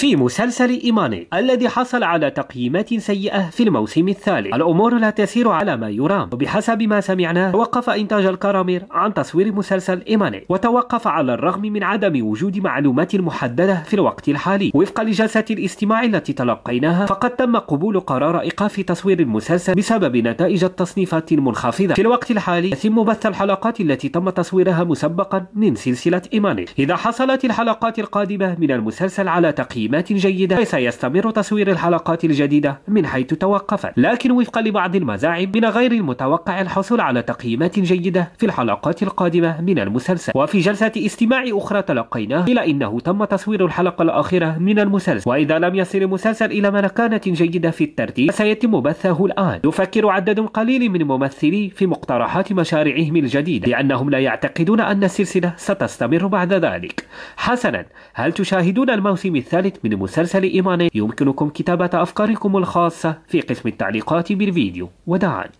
في مسلسل إيماني الذي حصل على تقييمات سيئة في الموسم الثالث الأمور لا تسير على ما يرام وبحسب ما سمعناه توقف إنتاج الكرامير عن تصوير مسلسل إيماني وتوقف على الرغم من عدم وجود معلومات محددة في الوقت الحالي وفقا لجلسة الاستماع التي تلقيناها فقد تم قبول قرار إيقاف تصوير المسلسل بسبب نتائج التصنيفات المنخفضة في الوقت الحالي يتم بث الحلقات التي تم تصويرها مسبقا من سلسلة إيماني إذا حصلت الحلقات القادمة من المسلسل على تقييم تقييمات جيدة وسيستمر تصوير الحلقات الجديدة من حيث توقفت لكن وفقا لبعض المزاعم من غير المتوقع الحصول على تقييمات جيدة في الحلقات القادمة من المسلسل وفي جلسة استماع أخرى تلقيناه إلى أنه تم تصوير الحلقة الأخيرة من المسلسل وإذا لم يصل المسلسل إلى مكانة جيدة في الترتيب فسيتم بثه الآن يفكر عدد قليل من ممثلي في مقترحات مشاريعهم الجديدة لأنهم لا يعتقدون أن السلسلة ستستمر بعد ذلك حسنا هل تشاهدون الموسم الثالث من مسلسل إيماني يمكنكم كتابة أفكاركم الخاصة في قسم التعليقات بالفيديو وداعاً